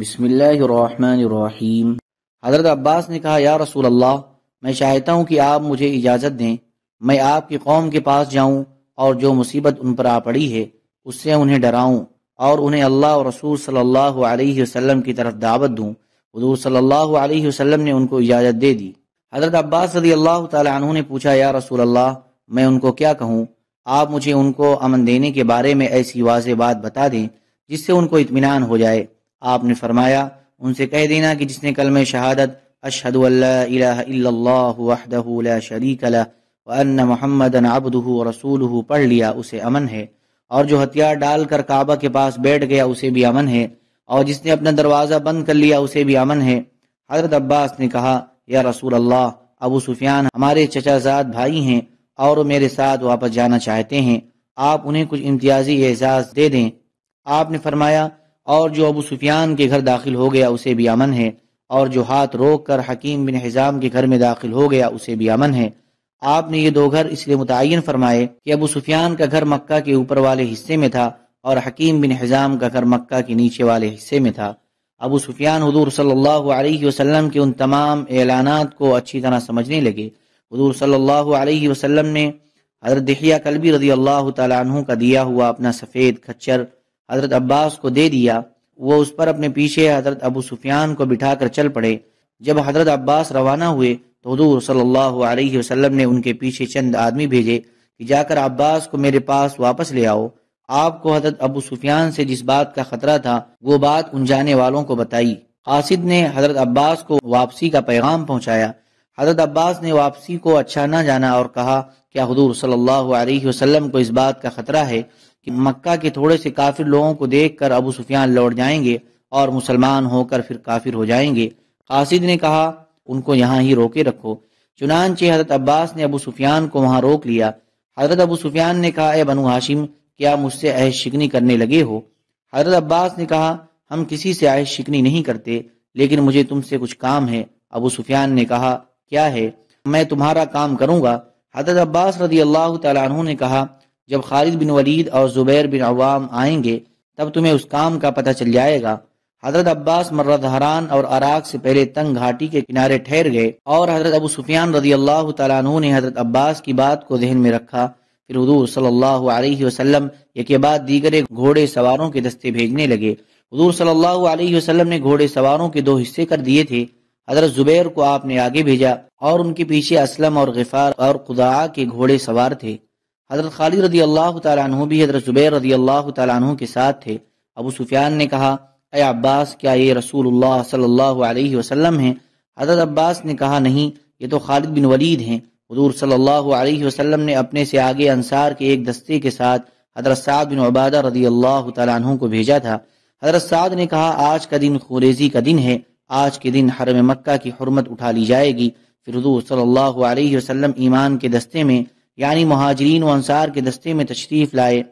بسم اللہ الرحمن الرحیم حضرت عباس نے کہا یا رسول اللہ میں چاہتا ہوں کہ آپ مجھے اجازت دیں میں آپ کی قوم کے پاس جاؤں اور جو مصیبت ان پر آ پڑی ہے اس سے انہیں ڈراؤں اور انہیں اللہ اور رسول صلی اللہ علیہ وسلم کی طرف دعوت دوں حضور صلی اللہ علیہ وسلم نے ان کو اجازت دے دی حضرت عباس رضی اللہ تعالیٰ عنہ نے پوچھا یا رسول اللہ میں ان کو کیا کہوں آپ مجھے ان کو امن دینے کے بارے میں ایسی واضح بات بتا دیں جس سے ان کو اطمینان ہو جائے آپ نے فرمایا ان سے کہہ دینا کہ جس نے کلمہ شہادت اشہد اللہ الہ الا اللہ وحدہ لا شریک لہ وان محمد عبدہ ورسولہ پڑھ لیا اسے امن ہے اور جو ہتھیار ڈال کر کعبہ کے پاس بیٹھ گیا اسے بھی امن ہے اور جس نے اپنا دروازہ بند کر لیا اسے بھی امن ہے حضرت عباس نے کہا یا رسول اللہ ابو سفیان ہمارے چچا زاد بھائی ہیں اور میرے ساتھ واپس جانا چاہتے ہیں آپ انہیں کچھ امتیازی اعزاز دے دیں آپ نے فرمایا اور جو ابو سفیان کے گھر داخل ہو گیا اسے بھی امن ہے اور جو ہاتھ روک کر حکیم بن حزام کے گھر میں داخل ہو گیا اسے بھی امن ہے آپ نے یہ دو گھر اس لیے متعین فرمائے کہ ابو سفیان کا گھر مکہ کے اوپر والے حصے میں تھا اور حکیم بن حزام کا گھر مکہ کے نیچے والے حصے میں تھا ابو سفیان حضور صلی اللہ علیہ وسلم کے ان تمام اعلانات کو اچھی طرح سمجھنے لگے حضور صلی اللہ علیہ وسلم نے حضرت دحیہ کلبی رضی اللہ تعالیٰ عنہ کا دیا ہوا اپنا سفید کچر حضرت عباس کو دے دیا وہ اس پر اپنے پیچھے حضرت ابو سفیان کو بٹھا کر چل پڑے جب حضرت عباس روانہ ہوئے تو حضور صلی اللہ علیہ وسلم نے ان کے چند آدمی بھیجے کہ جا کر عباس کو میرے پاس واپس لے آؤ آپ کو حضرت ابو سفیان سے جس بات کا خطرہ تھا وہ بات ان جانے والوں کو بتائی قاصد نے حضرت عباس کو واپسی کا پیغام پہنچایا حضرت عباس نے واپسی کو اچھا نہ جانا اور کہا کیا حضور صلی اللہ علیہ وسلم کو اس بات کا خطرہ ہے کہ مکہ کے تھوڑے سے کافر لوگوں کو دیکھ کر ابو سفیان لوٹ جائیں گے اور مسلمان ہو کر پھر کافر ہو جائیں گے قاسد نے کہا ان کو یہاں ہی روکے رکھو چنانچہ حضرت عباس نے ابو سفیان کو وہاں روک لیا حضرت ابو سفیان نے کہا اے بنو ہاشم کیا مجھ سے عہد شکنی کرنے لگے ہو حضرت عباس نے کہا ہم کسی سے عہد شکنی نہیں کرتے لیکن مجھے تم سے کچھ کام ہے ابو سفیان نے کہا کیا ہے میں تمہارا کام کروں گا حضرت عباس رضی اللہ تعالیٰ عنہ نے کہا جب خالد بن ولید اور زبیر بن عوام آئیں گے تب تمہیں اس کام کا پتہ چل جائے گا حضرت عباس اور حران اور پہلے تنگ گھاٹی کے کنارے ٹھہر گئے اور حضرت ابو سفیان رضی اللہ تعالیٰ عنہ نے حضرت عباس کی بات کو ذہن میں رکھا پھر حضور صلی اللہ علیہ وسلم یکے بعد دیگر گھوڑے سواروں کے دستے بھیجنے لگے حضور صلی اللہ علیہ وسلم نے گھوڑے سواروں کے دو حصے کر دیے تھے حضرت زبیر کو آپ نے آگے بھیجا اور ان کے پیچھے اسلم اور غفار اور خدا کے گھوڑے سوار تھے حضرت خالی رضی اللہ تعالیٰ عنہ بھی حضرت زبیر رضی اللہ تعالیٰ عنہ کے ساتھ تھے ابو سفیان نے کہا اے عباس کیا یہ رسول اللہ صلی اللہ علیہ وسلم ہیں حضرت عباس نے کہا نہیں یہ تو خالد بن ولید ہیں حضور صلی اللہ علیہ وسلم نے اپنے سے آگے انصار کے ایک دستے کے ساتھ حضرت سعد بن عبادہ رضی اللہ تعالیٰ عنہ کو بھیجا تھا حضرت سعد نے کہا آج کا دن خوریزی کا دن ہے آج کے دن حرم مکہ کی حرمت اٹھا لی جائے گی پھر حضور صلی اللہ علیہ وسلم ایمان کے دستے میں یعنی مہاجرین و انصار کے دستے میں تشریف لائے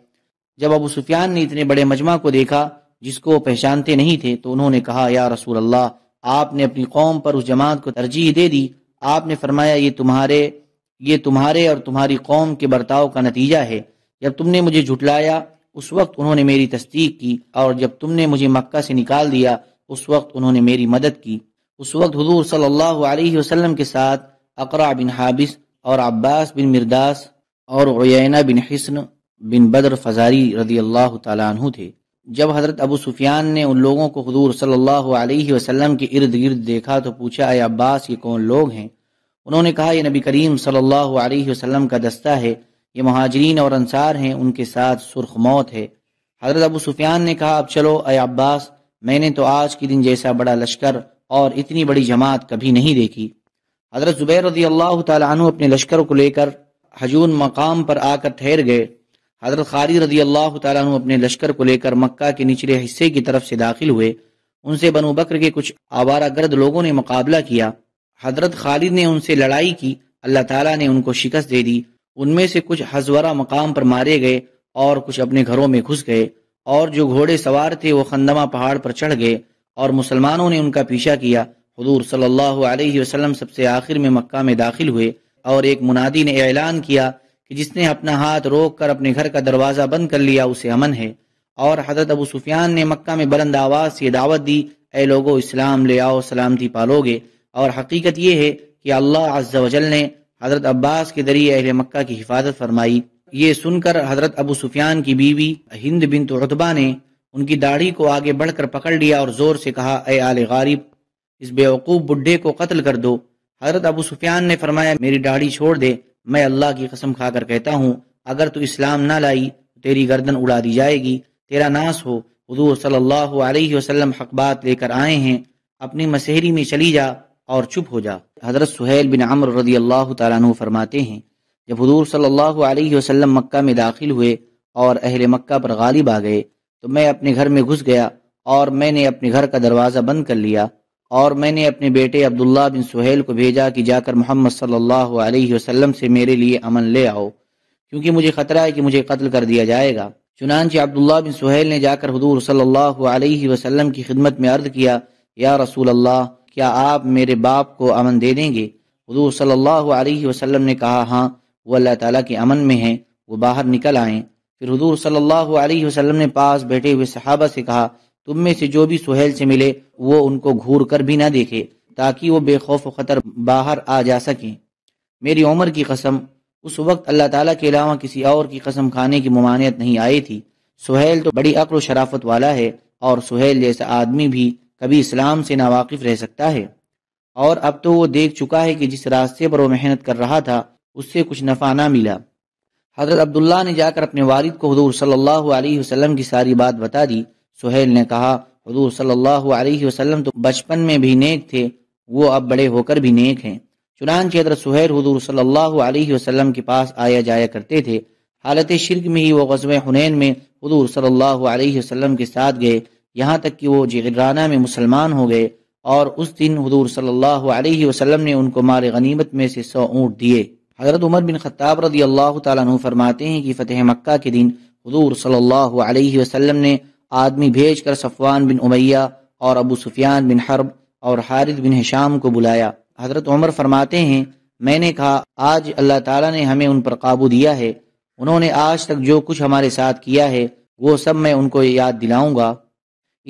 جب ابو سفیان نے اتنے بڑے مجمع کو دیکھا جس کو وہ پہچانتے نہیں تھے تو انہوں نے کہا یا رسول اللہ آپ نے اپنی قوم پر اس جماعت کو ترجیح دے دی آپ نے فرمایا یہ تمہارے یہ تمہارے اور تمہاری قوم کے برتاؤ کا نتیجہ ہے جب تم نے مجھے جھٹلایا اس وقت انہوں نے میری تصدیق کی اور جب تم نے مجھے مکہ سے نکال دیا اس وقت انہوں نے میری مدد کی اس وقت حضور صلی اللہ علیہ وسلم کے ساتھ اقرا بن حابس اور عباس بن مرداس اور عیینہ بن حسن بن بدر فضاری رضی اللہ تعالیٰ عنہ تھے جب حضرت ابو سفیان نے ان لوگوں کو حضور صلی اللہ علیہ وسلم کے ارد گرد دیکھا تو پوچھا اے عباس یہ کون لوگ ہیں انہوں نے کہا یہ نبی کریم صلی اللہ علیہ وسلم کا دستہ ہے یہ مہاجرین اور انصار ہیں ان کے ساتھ سرخ موت ہے حضرت ابو سفیان نے کہا اب چلو اے عباس میں نے تو آج کے دن جیسا بڑا لشکر اور اتنی بڑی جماعت کبھی نہیں دیکھی حضرت زبیر رضی اللہ تعالیٰ حضرت خاری رضی اللہ تعالیٰ لشکر کو لے کر مکہ کے نچلے حصے کی طرف سے داخل ہوئے ان سے بنو بکر کے کچھ آوارہ گرد لوگوں نے مقابلہ کیا حضرت خالد نے ان سے لڑائی کی اللہ تعالیٰ نے ان کو شکست دے دی ان میں سے کچھ ہزورہ مقام پر مارے گئے اور کچھ اپنے گھروں میں گھس گئے اور جو گھوڑے سوار تھے وہ خندمہ پہاڑ پر چڑھ گئے اور مسلمانوں نے ان کا پیچھا کیا حضور صلی اللہ علیہ وسلم سب سے آخر میں مکہ میں داخل ہوئے اور ایک منادی نے اعلان کیا کہ جس نے اپنا ہاتھ روک کر اپنے گھر کا دروازہ بند کر لیا اسے امن ہے اور حضرت ابو سفیان نے مکہ میں بلند آواز سے دعوت دی اے لوگو اسلام لے آؤ سلامتی پالو گے اور حقیقت یہ ہے کہ اللہ عز و جل نے حضرت عباس کے ذریعے اہل مکہ کی حفاظت فرمائی یہ سن کر حضرت ابو سفیان کی بیوی ہند بنت عطبہ نے ان کی داڑھی کو آگے بڑھ کر پکڑ لیا اور زور سے کہا اے آل غارب اس بیوقوف بڈھے کو قتل کر دو حضرت ابو سفیان نے فرمایا میری داڑھی چھوڑ دے میں اللہ کی قسم کھا کر کہتا ہوں اگر تو اسلام نہ لائی تو تیری گردن اڑا دی جائے گی تیرا ناس ہو حضور صلی اللہ علیہ وسلم حق بات لے کر آئے ہیں اپنی مسحری میں چلی جا اور چھپ ہو جا حضرت سہیل بن عمر رضی اللہ تعالیٰ عنہ فرماتے ہیں جب حضور صلی اللہ علیہ وسلم مکہ میں داخل ہوئے اور اہل مکہ پر غالب آ گئے تو میں اپنے گھر میں گھس گیا اور میں نے اپنے گھر کا دروازہ بند کر لیا اور میں نے اپنے بیٹے عبداللہ بن سہیل کو بھیجا کہ جا کر محمد صلی اللہ علیہ وسلم سے میرے لیے امن لے آؤ کیونکہ مجھے خطرہ ہے کہ مجھے قتل کر کر دیا جائے گا چنانچہ عبداللہ بن نے جا حضور صلی اللہ علیہ وسلم کی خدمت میں عرض کیا یا رسول اللہ کیا آپ میرے باپ کو امن دے دیں گے حضور صلی اللہ علیہ وسلم نے کہا ہاں وہ اللہ تعالیٰ کے امن میں ہیں وہ باہر نکل آئیں پھر حضور صلی اللہ علیہ وسلم نے پاس بیٹھے ہوئے صحابہ سے کہا تم میں سے جو بھی سہیل سے ملے وہ ان کو گھور کر بھی نہ دیکھے تاکہ وہ بے خوف و خطر باہر آ جا سکیں میری عمر کی قسم اس وقت اللہ تعالیٰ کے علاوہ کسی اور کی قسم کھانے کی ممانعت نہیں آئی تھی سہیل تو بڑی عقل و شرافت والا ہے اور سہیل جیسا آدمی بھی کبھی اسلام سے ناواقف رہ سکتا ہے اور اب تو وہ دیکھ چکا ہے کہ جس راستے پر وہ محنت کر رہا تھا اس سے کچھ نفع نہ ملا حضرت عبداللہ نے جا کر اپنے والد کو حضور صلی اللہ علیہ وسلم کی ساری بات بتا دی سہیل نے کہا حضور صلی اللہ علیہ وسلم تو بچپن میں بھی نیک تھے وہ اب بڑے ہو کر بھی نیک ہیں چنانچہ حضرت سہیل حضور صلی اللہ علیہ وسلم کے حالت شرک میں ہی وہ حنین میں حضور صلی اللہ علیہ وسلم کے ساتھ گئے یہاں تک کہ وہ جغرانہ میں مسلمان ہو گئے اور اس دن حضور صلی اللہ علیہ وسلم نے ان کو مار غنیمت میں سے سو اونٹ دیے حضرت عمر بن خطاب رضی اللہ تعالیٰ عنہ فرماتے ہیں کہ فتح مکہ کے دن حضور صلی اللہ علیہ وسلم نے آدمی بھیج کر صفوان بن امیہ اور ابو سفیان بن حرب اور حارد بن حشام کو بلایا حضرت عمر فرماتے ہیں میں نے کہا آج اللہ تعالیٰ نے ہمیں ان پر قابو دیا ہے انہوں نے آج تک جو کچھ ہمارے ساتھ کیا ہے وہ سب میں ان کو یاد دلاؤں گا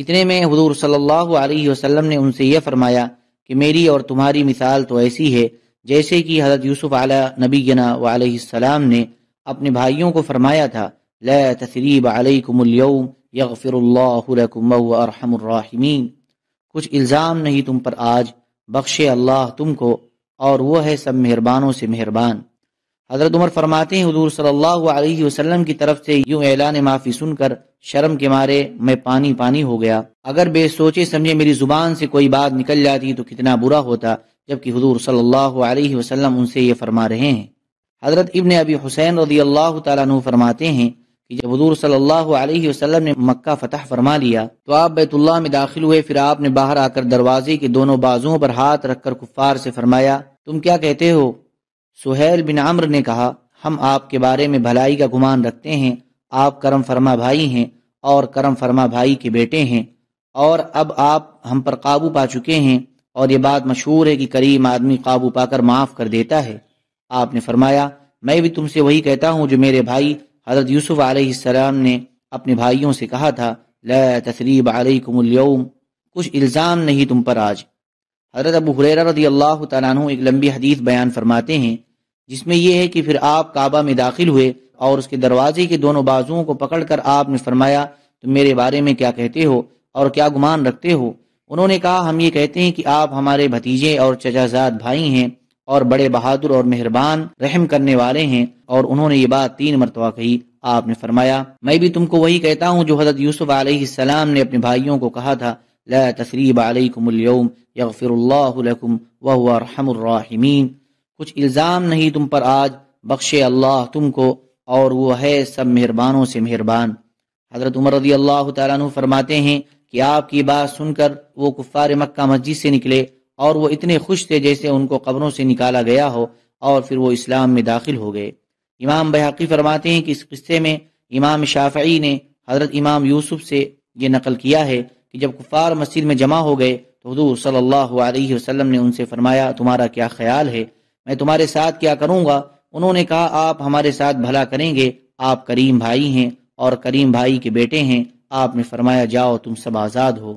اتنے میں حضور صلی اللہ علیہ وسلم نے ان سے یہ فرمایا کہ میری اور تمہاری مثال تو ایسی ہے جیسے کہ حضرت یوسف علیہ نبی علیہ السلام نے اپنے بھائیوں کو فرمایا تھا لا تصریب علیکم الیوم یغفر اللہ لکم و ارحم الراحمین کچھ الزام نہیں تم پر آج بخشے اللہ تم کو اور وہ ہے سب مہربانوں سے مہربان حضرت عمر فرماتے ہیں حضور صلی اللہ علیہ وسلم کی طرف سے یوں اعلان معافی سن کر شرم کے مارے میں پانی پانی ہو گیا اگر بے سوچے سمجھے میری زبان سے کوئی بات نکل جاتی تو کتنا برا ہوتا جبکہ حضور صلی اللہ علیہ وسلم ان سے یہ فرما رہے ہیں حضرت ابن ابی حسین رضی اللہ تعالیٰ عنہ فرماتے ہیں کہ جب حضور صلی اللہ علیہ وسلم نے مکہ فتح فرما لیا تو آپ بیت اللہ میں داخل ہوئے پھر آپ نے باہر آ کر دروازے کے دونوں بازوؤں پر ہاتھ رکھ کر کفار سے فرمایا تم کیا کہتے ہو سہیل بن عمر نے کہا ہم آپ کے بارے میں بھلائی کا گمان رکھتے ہیں آپ کرم فرما بھائی ہیں اور کرم فرما بھائی کے بیٹے ہیں اور اب آپ ہم پر قابو پا چکے ہیں اور یہ بات مشہور ہے کہ کریم آدمی قابو پا کر معاف کر دیتا ہے آپ نے فرمایا میں بھی تم سے وہی کہتا ہوں جو میرے بھائی حضرت یوسف علیہ السلام نے اپنے بھائیوں سے کہا تھا لا تثریب علیکم الیوم کچھ الزام نہیں تم پر آج حضرت ابو حریرہ رضی اللہ تعالیٰ عنہ ایک لمبی حدیث بیان فرماتے ہیں جس میں یہ ہے کہ پھر آپ کعبہ میں داخل ہوئے اور اس کے دروازے کے دونوں بازوؤں کو پکڑ کر آپ نے فرمایا تم میرے بارے میں کیا کہتے ہو اور کیا گمان رکھتے ہو انہوں نے کہا ہم یہ کہتے ہیں کہ آپ ہمارے بھتیجے اور زاد بھائی ہیں اور بڑے بہادر اور مہربان رحم کرنے والے ہیں اور انہوں نے یہ بات تین مرتبہ کہی آپ نے فرمایا میں بھی تم کو وہی کہتا ہوں جو حضرت یوسف علیہ السلام نے اپنے بھائیوں کو کہا تھا لا تسریب علیکم الیوم یغفر اللہ لکم الراحمین کچھ الزام نہیں تم پر آج بخشے اللہ تم کو اور وہ ہے سب مہربانوں سے مہربان حضرت عمر رضی اللہ تعالیٰ عنہ فرماتے ہیں کہ آپ کی بات سن کر وہ کفار مکہ مسجد سے نکلے اور وہ اتنے خوش تھے جیسے ان کو قبروں سے نکالا گیا ہو اور پھر وہ اسلام میں داخل ہو گئے امام بحقی فرماتے ہیں کہ اس قصے میں امام شافعی نے حضرت امام یوسف سے یہ نقل کیا ہے کہ جب کفار مسجد میں جمع ہو گئے تو حضور صلی اللہ علیہ وسلم نے ان سے فرمایا تمہارا کیا خیال ہے میں تمہارے ساتھ کیا کروں گا انہوں نے کہا آپ ہمارے ساتھ بھلا کریں گے آپ کریم بھائی ہیں اور کریم بھائی کے بیٹے ہیں آپ نے فرمایا جاؤ تم سب آزاد ہو